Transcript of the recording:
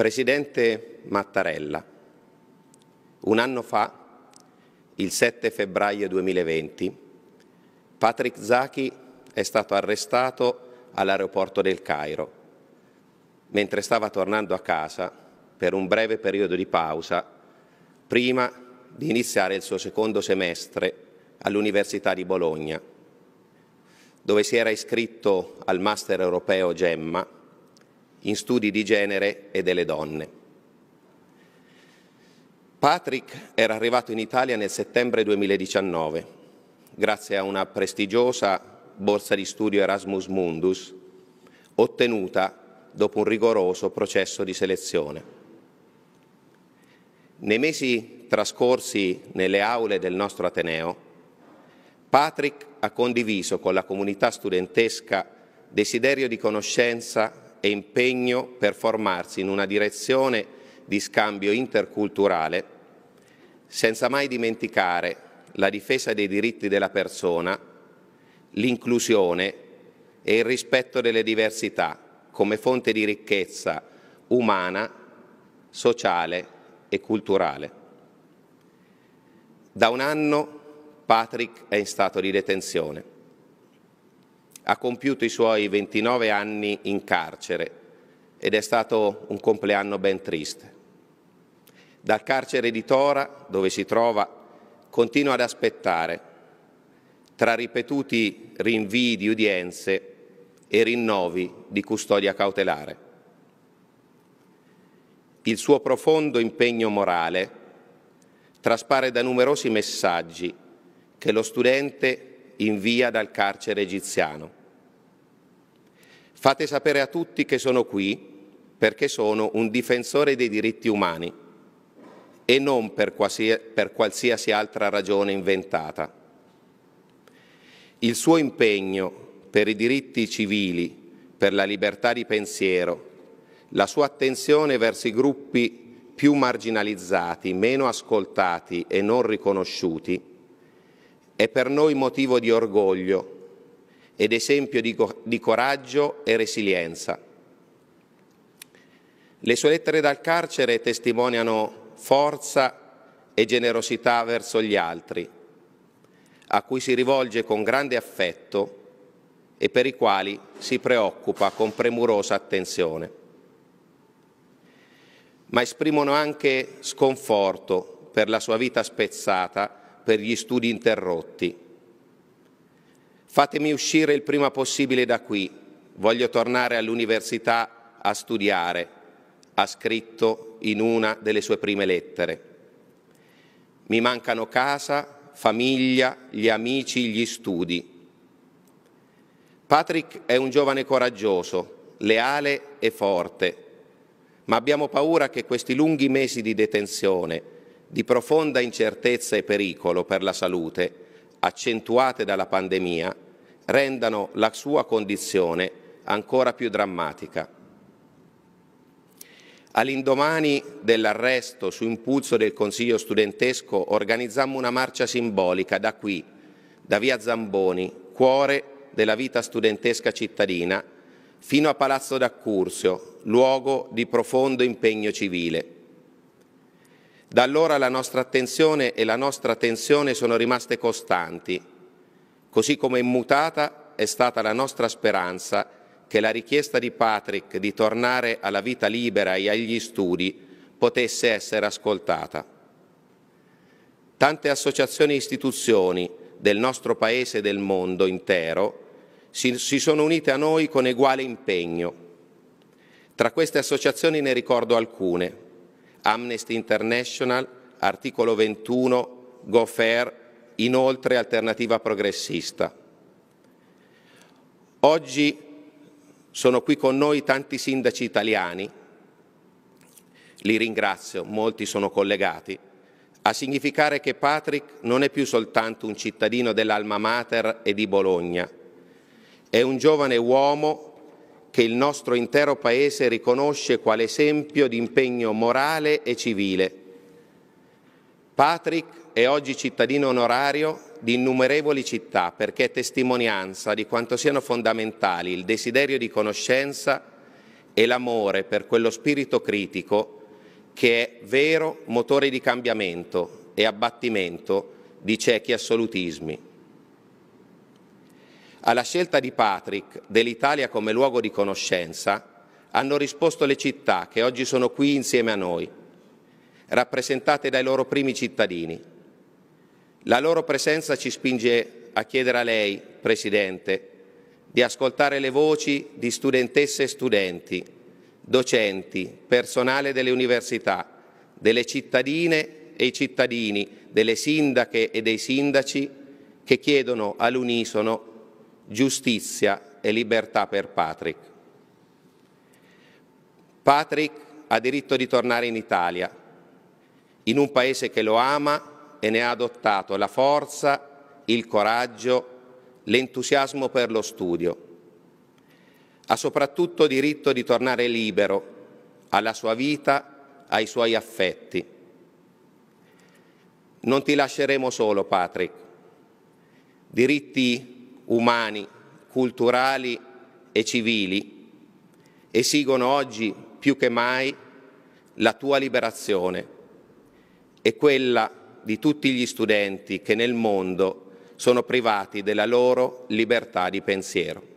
Presidente Mattarella, un anno fa, il 7 febbraio 2020, Patrick Zachi è stato arrestato all'aeroporto del Cairo mentre stava tornando a casa per un breve periodo di pausa prima di iniziare il suo secondo semestre all'Università di Bologna, dove si era iscritto al Master europeo Gemma in studi di genere e delle donne. Patrick era arrivato in Italia nel settembre 2019, grazie a una prestigiosa borsa di studio Erasmus Mundus, ottenuta dopo un rigoroso processo di selezione. Nei mesi trascorsi nelle aule del nostro Ateneo, Patrick ha condiviso con la comunità studentesca desiderio di conoscenza e impegno per formarsi in una direzione di scambio interculturale, senza mai dimenticare la difesa dei diritti della persona, l'inclusione e il rispetto delle diversità come fonte di ricchezza umana, sociale e culturale. Da un anno Patrick è in stato di detenzione ha compiuto i suoi 29 anni in carcere ed è stato un compleanno ben triste. Dal carcere di Tora, dove si trova, continua ad aspettare, tra ripetuti rinvii di udienze e rinnovi di custodia cautelare. Il suo profondo impegno morale traspare da numerosi messaggi che lo studente in via dal carcere egiziano. Fate sapere a tutti che sono qui perché sono un difensore dei diritti umani e non per qualsiasi, per qualsiasi altra ragione inventata. Il suo impegno per i diritti civili, per la libertà di pensiero, la sua attenzione verso i gruppi più marginalizzati, meno ascoltati e non riconosciuti, è per noi motivo di orgoglio ed esempio di, co- di coraggio e resilienza. Le sue lettere dal carcere testimoniano forza e generosità verso gli altri, a cui si rivolge con grande affetto e per i quali si preoccupa con premurosa attenzione. Ma esprimono anche sconforto per la sua vita spezzata per gli studi interrotti. Fatemi uscire il prima possibile da qui, voglio tornare all'università a studiare, ha scritto in una delle sue prime lettere. Mi mancano casa, famiglia, gli amici, gli studi. Patrick è un giovane coraggioso, leale e forte, ma abbiamo paura che questi lunghi mesi di detenzione di profonda incertezza e pericolo per la salute, accentuate dalla pandemia, rendano la sua condizione ancora più drammatica. All'indomani dell'arresto, su impulso del Consiglio studentesco, organizzammo una marcia simbolica da qui, da via Zamboni, cuore della vita studentesca cittadina, fino a Palazzo d'Accursio, luogo di profondo impegno civile. Da allora la nostra attenzione e la nostra tensione sono rimaste costanti, così come immutata è stata la nostra speranza che la richiesta di Patrick di tornare alla vita libera e agli studi potesse essere ascoltata. Tante associazioni e istituzioni del nostro Paese e del mondo intero si, si sono unite a noi con eguale impegno. Tra queste associazioni ne ricordo alcune. Amnesty International, articolo 21, GoFair, inoltre alternativa progressista. Oggi sono qui con noi tanti sindaci italiani, li ringrazio, molti sono collegati, a significare che Patrick non è più soltanto un cittadino dell'Alma Mater e di Bologna, è un giovane uomo che il nostro intero Paese riconosce quale esempio di impegno morale e civile. Patrick è oggi cittadino onorario di innumerevoli città perché è testimonianza di quanto siano fondamentali il desiderio di conoscenza e l'amore per quello spirito critico che è vero motore di cambiamento e abbattimento di ciechi assolutismi. Alla scelta di Patrick dell'Italia come luogo di conoscenza hanno risposto le città che oggi sono qui insieme a noi, rappresentate dai loro primi cittadini. La loro presenza ci spinge a chiedere a lei, Presidente, di ascoltare le voci di studentesse e studenti, docenti, personale delle università, delle cittadine e i cittadini, delle sindache e dei sindaci che chiedono all'unisono giustizia e libertà per Patrick. Patrick ha diritto di tornare in Italia, in un paese che lo ama e ne ha adottato la forza, il coraggio, l'entusiasmo per lo studio. Ha soprattutto diritto di tornare libero alla sua vita, ai suoi affetti. Non ti lasceremo solo, Patrick. Diritti umani, culturali e civili esigono oggi più che mai la tua liberazione e quella di tutti gli studenti che nel mondo sono privati della loro libertà di pensiero.